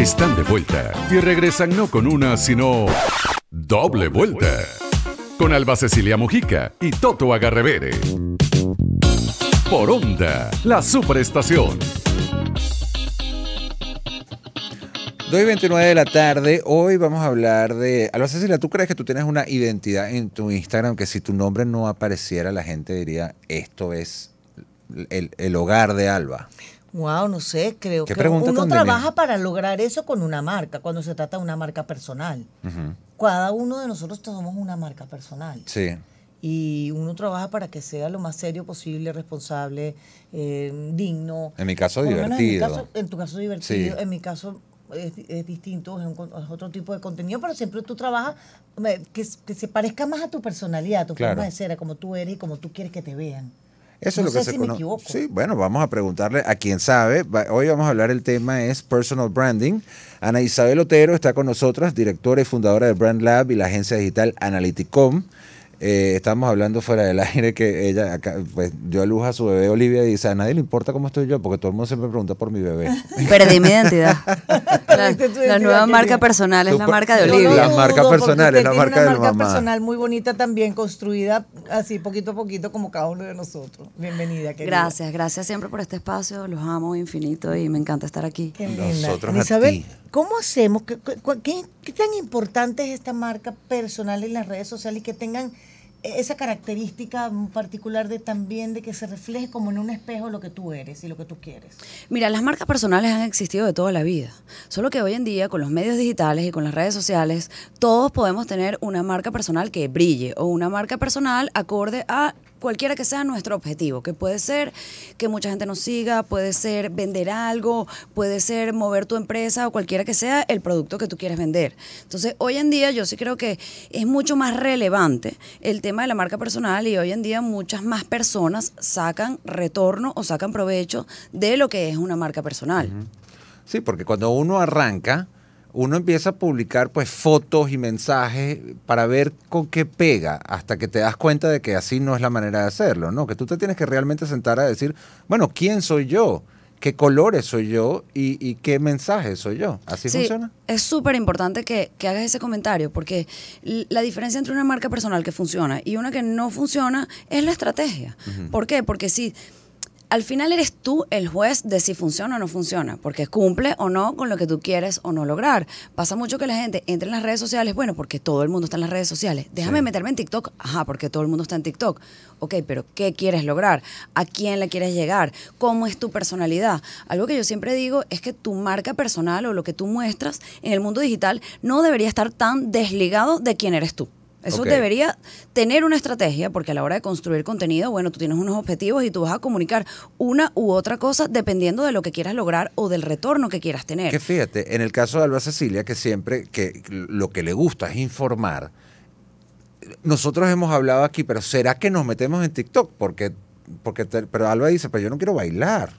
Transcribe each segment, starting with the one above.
Están de vuelta y regresan no con una, sino doble vuelta. Con Alba Cecilia Mujica y Toto Agarrevere. Por Onda, la superestación. Doy y 29 de la tarde, hoy vamos a hablar de... Alba Cecilia, ¿tú crees que tú tienes una identidad en tu Instagram que si tu nombre no apareciera la gente diría, esto es el, el hogar de Alba? Wow, no sé, creo que uno trabaja para lograr eso con una marca, cuando se trata de una marca personal. Cada uno de nosotros somos una marca personal. Sí. Y uno trabaja para que sea lo más serio posible, responsable, eh, digno. En mi caso, divertido. En, tu caso, divertido. En mi caso, es, distinto, es, otro tipo de contenido, pero siempre tú trabajas eh, que, se parezca más a tu personalidad, a tu forma de ser, a como tú eres y como tú quieres que te vean. Eso es lo que se conoce. Sí, bueno, vamos a preguntarle a quien sabe. Hoy vamos a hablar el tema es personal branding. Ana Isabel Otero está con nosotras, directora y fundadora de Brand Lab y la agencia digital Analyticom. Eh, estábamos hablando fuera del aire que ella, acá, pues yo luz a su bebé Olivia y dice, a nadie le importa cómo estoy yo, porque todo el mundo siempre pregunta por mi bebé. Perdí mi identidad. la, nueva marca personal es la marca de Olivia. la marca personal es la marca de mamá. Una marca personal muy bonita también, construida así poquito a poquito como cada uno de nosotros. Bienvenida. Querida. Gracias, gracias siempre por este espacio, los amo infinito y me encanta estar aquí. nosotros ¿cómo hacemos? qué tan importante es esta marca personal en las redes sociales y que tengan esa característica particular de también de que se refleje como en un espejo lo que tú eres y lo que tú quieres. Mira, las marcas personales han existido de toda la vida, solo que hoy en día con los medios digitales y con las redes sociales todos podemos tener una marca personal que brille o una marca personal acorde a cualquiera que sea nuestro objetivo, que puede ser que mucha gente nos siga, puede ser vender algo, puede ser mover tu empresa o cualquiera que sea el producto que tú quieres vender. Entonces, hoy en día yo sí creo que es mucho más relevante el tema de la marca personal y hoy en día muchas más personas sacan retorno o sacan provecho de lo que es una marca personal. Sí, porque cuando uno arranca, uno empieza a publicar pues fotos y mensajes para ver con qué pega hasta que te das cuenta de que así no es la manera de hacerlo, ¿no? Que tú te tienes que realmente sentar a decir, bueno, ¿quién soy yo? ¿Qué colores soy yo y, qué mensaje soy yo? ¿Así funciona? Es súper importante que, hagas ese comentario porque la diferencia entre una marca personal que funciona y una que no funciona es la estrategia. ¿Por qué? Porque si... Sí, al final eres tú el juez de si funciona o no funciona, porque cumple o no con lo que tú quieres o no lograr. Pasa mucho que la gente entre en las redes sociales, bueno, porque todo el mundo está en las redes sociales. Déjame meterme en TikTok, ajá, porque todo el mundo está en TikTok. Ok, pero ¿qué quieres lograr? ¿A quién le quieres llegar? ¿Cómo es tu personalidad? Algo que yo siempre digo es que tu marca personal o lo que tú muestras en el mundo digital no debería estar tan desligado de quién eres tú. Eso debería tener una estrategia, porque a la hora de construir contenido, bueno, tú tienes unos objetivos y tú vas a comunicar una u otra cosa dependiendo de lo que quieras lograr o del retorno que quieras tener. Que fíjate, en el caso de Alba Cecilia, que siempre que lo que le gusta es informar, nosotros hemos hablado aquí, pero ¿será que nos metemos en TikTok? Porque porque pero Alba dice, pero yo no quiero bailar.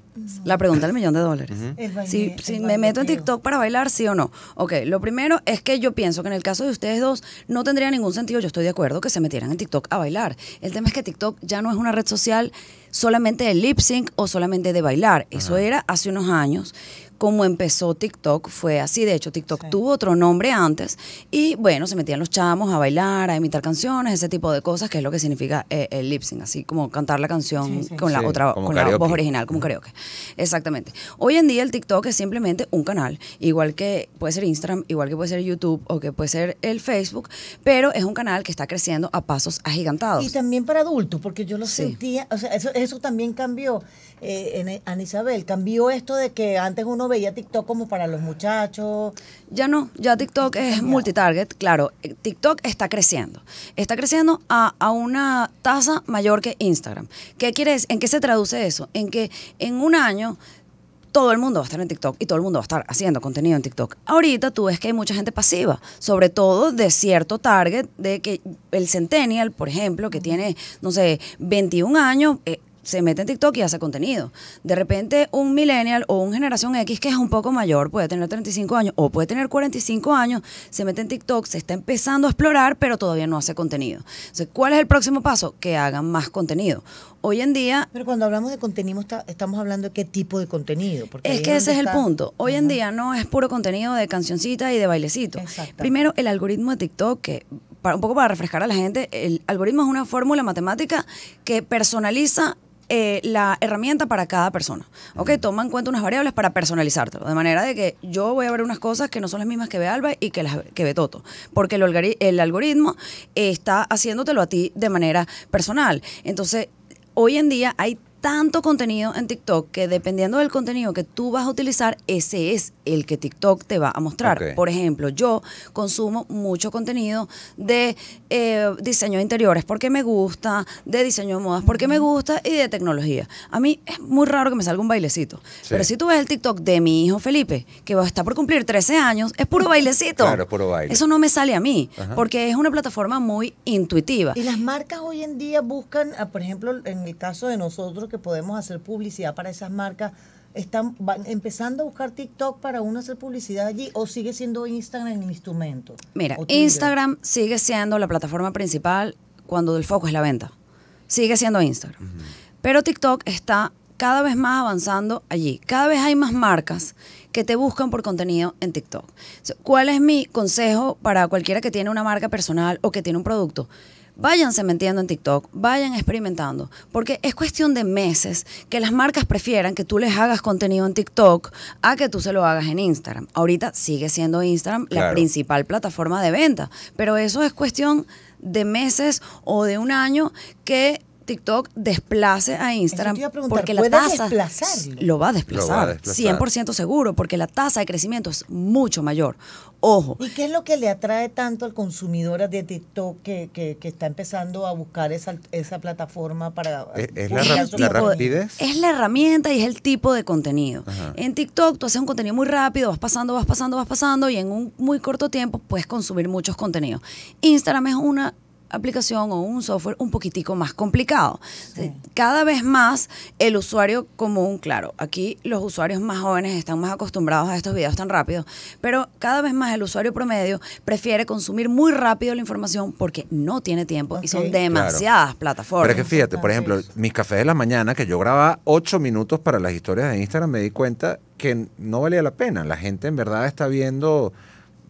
La pregunta del millón de dólares. si, me meto en TikTok para bailar, sí o no. Ok, lo primero es que yo pienso que en el caso de ustedes dos no tendría ningún sentido, yo estoy de acuerdo, que se metieran en TikTok a bailar. El tema es que TikTok ya no es una red social solamente de lip sync o solamente de bailar. Eso era hace unos años cómo empezó TikTok fue así. De hecho, TikTok tuvo otro nombre antes y bueno, se metían los chamos a bailar, a imitar canciones, ese tipo de cosas, que es lo que significa eh, el lip sync, así como cantar la canción con la otra con la voz original, como creo que. Exactamente. Hoy en día el TikTok es simplemente un canal, igual que puede ser Instagram, igual que puede ser YouTube o que puede ser el Facebook, pero es un canal que está creciendo a pasos agigantados. Y también para adultos, porque yo lo sentía, o sea, eso, también cambió, eh, en, en Isabel, cambió esto de que antes uno veía TikTok como para los muchachos. Ya no, ya TikTok ah, es multitarget, claro. Eh, TikTok está creciendo. Está creciendo a, una tasa mayor que Instagram. ¿Qué quieres? ¿En qué se traduce eso? En que en un año todo el mundo va a estar en TikTok y todo el mundo va a estar haciendo contenido en TikTok. Ahorita tú ves que hay mucha gente pasiva, sobre todo de cierto target, de que el Centennial, por ejemplo, que tiene, no sé, 21 años, eh, se mete en TikTok y hace contenido. De repente un millennial o un generación X que es un poco mayor, puede tener 35 años o puede tener 45 años, se mete en TikTok, se está empezando a explorar, pero todavía no hace contenido. Entonces, ¿cuál es el próximo paso? Que hagan más contenido. Hoy en día... Pero cuando hablamos de contenido estamos hablando de qué tipo de contenido. Porque es que ese es el punto. Hoy en día no es puro contenido de cancioncita y de bailecito. Primero, el algoritmo de TikTok que un poco para refrescar a la gente, el algoritmo es una fórmula matemática que personaliza eh, la herramienta para cada persona. ¿Ok? Toma en cuenta unas variables para personalizártelo. De manera de que yo voy a ver unas cosas que no son las mismas que ve Alba y que, las, que ve Toto. Porque el, el algoritmo está haciéndotelo a ti de manera personal. Entonces, hoy en día hay tanto contenido en TikTok que dependiendo del contenido que tú vas a utilizar, ese es el que TikTok te va a mostrar. Por ejemplo, yo consumo mucho contenido de eh, diseño de interiores porque me gusta, de diseño de modas porque me gusta y de tecnología. A mí es muy raro que me salga un bailecito. Pero si tú ves el TikTok de mi hijo Felipe, que va a estar por cumplir 13 años, es puro bailecito. Claro, puro baile. Eso no me sale a mí porque es una plataforma muy intuitiva. Y las marcas hoy en día buscan, ah, por ejemplo, en el caso de nosotros, que podemos hacer publicidad para esas marcas. ¿Están empezando a buscar TikTok para uno hacer publicidad allí o sigue siendo Instagram el instrumento? Mira, Instagram sigue siendo la plataforma principal cuando el foco es la venta. Sigue siendo Instagram. Pero TikTok está cada vez más avanzando allí. Cada vez hay más marcas que te buscan por contenido en TikTok. ¿Cuál es mi consejo para cualquiera que tiene una marca personal o que tiene un producto? váyanse metiendo en TikTok, vayan experimentando, porque es cuestión de meses que las marcas prefieran que tú les hagas contenido en TikTok a que tú se lo hagas en Instagram. Ahorita sigue siendo Instagram la principal plataforma de venta, pero eso es cuestión de meses o de un año que TikTok desplace a Instagram porque la tasa lo va a desplazar, lo va a 100% seguro, porque la tasa de crecimiento es mucho mayor. Ojo. ¿Y qué es lo que le atrae tanto al consumidor de TikTok que, está empezando a buscar esa, plataforma para... ¿Es, la, es la herramienta y es el tipo de contenido. En TikTok tú haces un contenido muy rápido, vas pasando, vas pasando, vas pasando y en un muy corto tiempo puedes consumir muchos contenidos. Instagram es una aplicación o un software un poquitico más complicado. Cada vez más el usuario común, claro, aquí los usuarios más jóvenes están más acostumbrados a estos videos tan rápidos, pero cada vez más el usuario promedio prefiere consumir muy rápido la información porque no tiene tiempo y son demasiadas plataformas. Pero que fíjate, por ejemplo, mis cafés de la mañana, que yo grababa ocho minutos para las historias de Instagram, me di cuenta que no valía la pena. La gente en verdad está viendo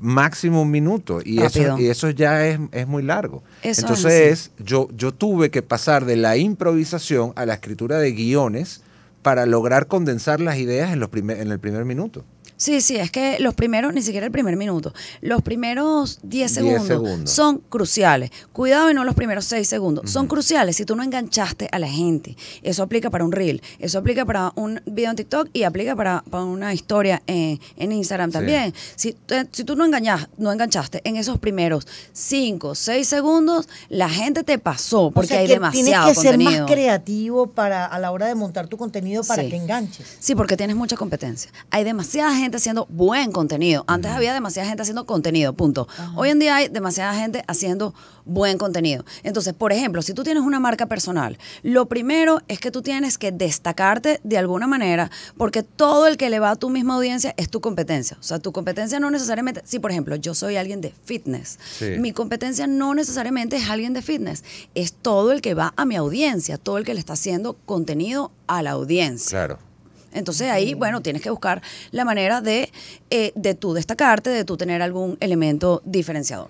máximo un minuto y, eso, y eso, ya es, es muy largo. Entonces, yo, yo tuve que pasar de la improvisación a la escritura de guiones para lograr condensar las ideas en, los primer, en el primer minuto. Sí, sí, es que los primeros, ni siquiera el primer minuto, los primeros 10 segundos, son cruciales. Cuidado y no los primeros 6 segundos. Son cruciales si tú no enganchaste a la gente. Eso aplica para un reel, eso aplica para un video en TikTok y aplica para, una historia eh, en, Instagram también. Si, tú no, engañas, no enganchaste en esos primeros 5, 6 segundos, la gente te pasó porque hay que Tienes que ser más creativo para, a la hora de montar tu contenido para que enganches. Sí, porque tienes mucha competencia. Hay demasiada gente haciendo buen contenido. Antes había demasiada gente haciendo contenido, punto. Hoy en día hay demasiada gente haciendo buen contenido. Entonces, por ejemplo, si tú tienes una marca personal, lo primero es que tú tienes que destacarte de alguna manera, porque todo el que le va a tu misma audiencia es tu competencia. O sea, tu competencia no necesariamente, si por ejemplo yo soy alguien de fitness, mi competencia no necesariamente es alguien de fitness, es todo el que va a mi audiencia, todo el que le está haciendo contenido a la audiencia. Claro. Entonces ahí, bueno, tienes que buscar la manera de, eh, de tú destacarte, de tú tener algún elemento diferenciador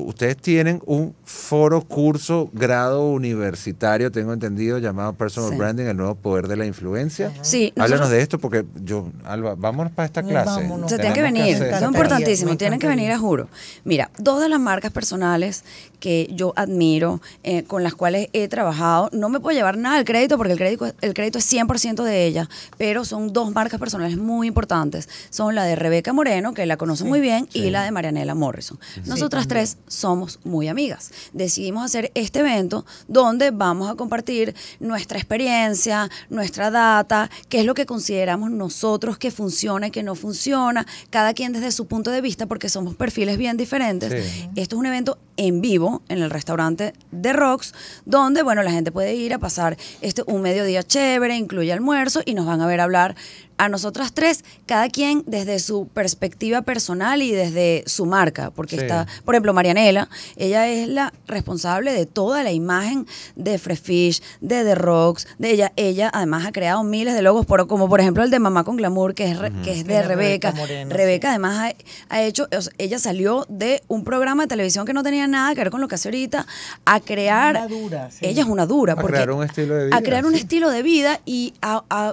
ustedes tienen un foro, curso, grado universitario, tengo entendido, llamado Personal Branding, el nuevo poder de la influencia. Sí. Háblanos de esto porque yo, Alba, vámonos para esta clase. Se tienen que venir, es importantísimo, tienen que venir a juro. Mira, dos de las marcas personales que yo admiro, eh, con las cuales he trabajado, no me puedo llevar nada al crédito porque el crédito, el crédito es 100% de ellas pero son dos marcas personales muy importantes. Son la de Rebeca Moreno, que la conoce muy bien, y la de Marianela Morrison. Nosotras tres somos muy amigas. Decidimos hacer este evento donde vamos a compartir nuestra experiencia, nuestra data, qué es lo que consideramos nosotros que funciona y que no funciona, cada quien desde su punto de vista porque somos perfiles bien diferentes. Esto es un evento en vivo en el restaurante de Rocks, donde bueno, la gente puede ir a pasar este un mediodía chévere, incluye almuerzo y nos van a ver hablar a nosotras tres, cada quien desde su perspectiva personal y desde su marca, porque está, por ejemplo, Marianela, ella es la responsable de toda la imagen de Fresh Fish, de The Rocks, de ella. Ella además ha creado miles de logos, como por ejemplo el de Mamá con Glamour, que es, que es de Rebeca. Rebeca, además ha, hecho, ella salió de un programa de televisión que no tenía nada que ver con lo que hace ahorita, a crear... Una dura, Ella es una dura. a crear un estilo de vida. A crear un estilo de vida y a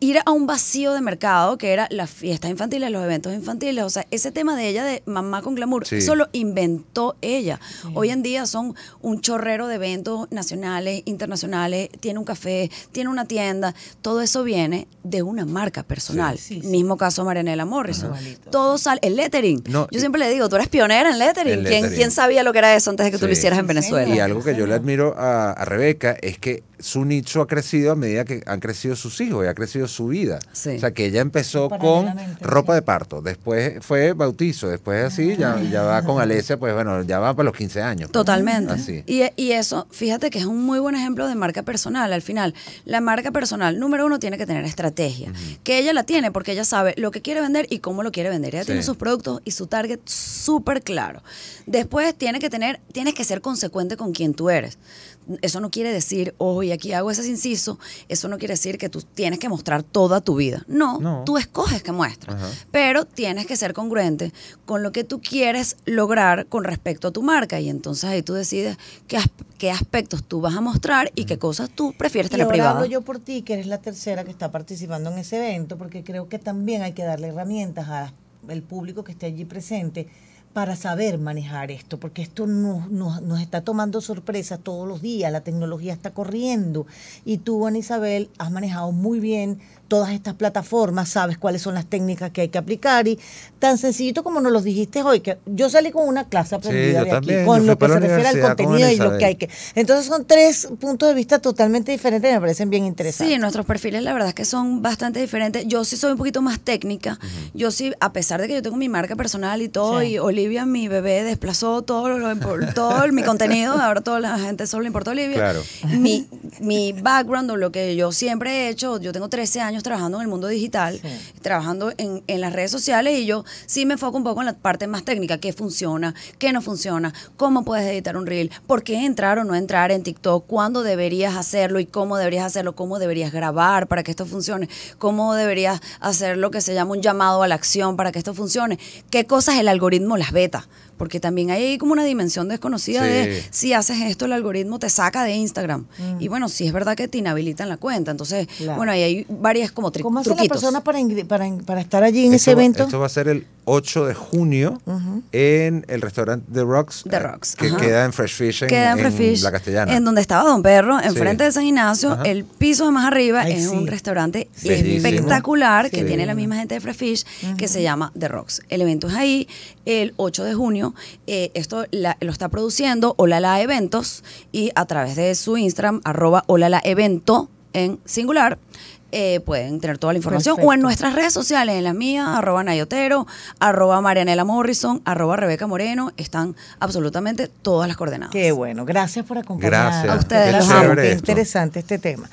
ir a un vacío de mercado, que era las fiestas infantiles, los eventos infantiles, o sea, ese tema de ella de mamá con glamour, eso lo inventó ella. Hoy en día son un chorrero de eventos nacionales, internacionales, tiene un café, tiene una tienda, todo eso viene de una marca personal. Mismo caso Marianela Morrison. Todo sale, el lettering. yo siempre le digo, tú eres pionera en lettering. ¿Quién, sabía lo que era eso antes de que tú lo hicieras en Venezuela? Y algo que yo le admiro a, a Rebeca es que su nicho ha crecido a medida que han crecido sus hijos y ha crecido su vida. O sea, que ella empezó con ropa de parto, después fue bautizo, después así, ya, ya va con ah. Alesia, pues bueno, ya va para los 15 años. Pues. Totalmente. Y, eso, fíjate que es un muy buen ejemplo de marca personal. Al final, la marca personal, número uno, tiene que tener estrategia, que ella la tiene porque ella sabe lo que quiere vender y cómo lo quiere vender. Ella tiene sus productos y su target súper claro. Después, tiene que tener, tienes que ser consecuente con quien tú eres. Eso no quiere decir, ojo, y aquí hago ese inciso, eso no quiere decir que tú tienes que mostrar toda tu vida. No, tú escoges que muestras, pero tienes que ser congruente con lo que tú quieres lograr con respecto a tu marca. Y entonces ahí tú decides qué, qué aspectos tú vas a mostrar y qué cosas tú prefieres tener privadas. Hablo yo por ti, que eres la tercera que está participando en ese evento, porque creo que también hay que darle herramientas al público que esté allí presente para saber manejar esto, porque esto nos, nos, nos está tomando sorpresa todos los días, la tecnología está corriendo y tú, Ana Isabel, has manejado muy bien todas estas plataformas, sabes cuáles son las técnicas que hay que aplicar y tan sencillito como nos lo dijiste hoy, que yo salí con una clase aprendida de aquí, con lo que se refiere al contenido y lo que hay que. Entonces son tres puntos de vista totalmente diferentes, y me parecen bien interesantes. Sí, nuestros perfiles la verdad es que son bastante diferentes. Yo sí soy un poquito más técnica, yo sí, a pesar de que yo tengo mi marca personal y todo, y Olivia, mi bebé, desplazó todo, lo, todo mi contenido, ahora toda la gente solo le importa a Olivia. Mi, mi background o lo que yo siempre he hecho, yo tengo 13 años trabajando en el mundo digital, trabajando en, en, las redes sociales y yo sí me enfoco un poco en la parte más técnica, qué funciona, qué no funciona, cómo puedes editar un reel, por qué entrar o no entrar en TikTok, cuándo deberías hacerlo y cómo deberías hacerlo, cómo deberías grabar para que esto funcione, cómo deberías hacer lo que se llama un llamado a la acción para que esto funcione, qué cosas el algoritmo las veta porque también hay como una dimensión desconocida de si haces esto, el algoritmo te saca de Instagram. Mm. Y bueno, si es verdad que te inhabilitan la cuenta. Entonces, bueno, ahí hay varias como truquitos. ¿Cómo hace la persona para, para estar allí en ese evento? Esto va a ser el 8 de junio en el restaurante The Rocks. The Rocks. que queda en Fresh Fish en, la Castellana. En donde estaba Don Perro, enfrente de San Ignacio. El piso de más arriba es un restaurante espectacular que tiene la misma gente de Fresh Fish, que se llama The Rocks. El evento es ahí el 8 de junio eh, esto lo está produciendo Olala Eventos y a través de su Instagram, arroba Olala Evento en singular, eh, pueden tener toda la información. O en nuestras redes sociales, en la mía, arroba Nayotero, arroba Marianela Morrison, arroba Rebeca Moreno, están absolutamente todas las coordenadas. Qué bueno, gracias por acompañarnos. A ustedes. interesante este tema.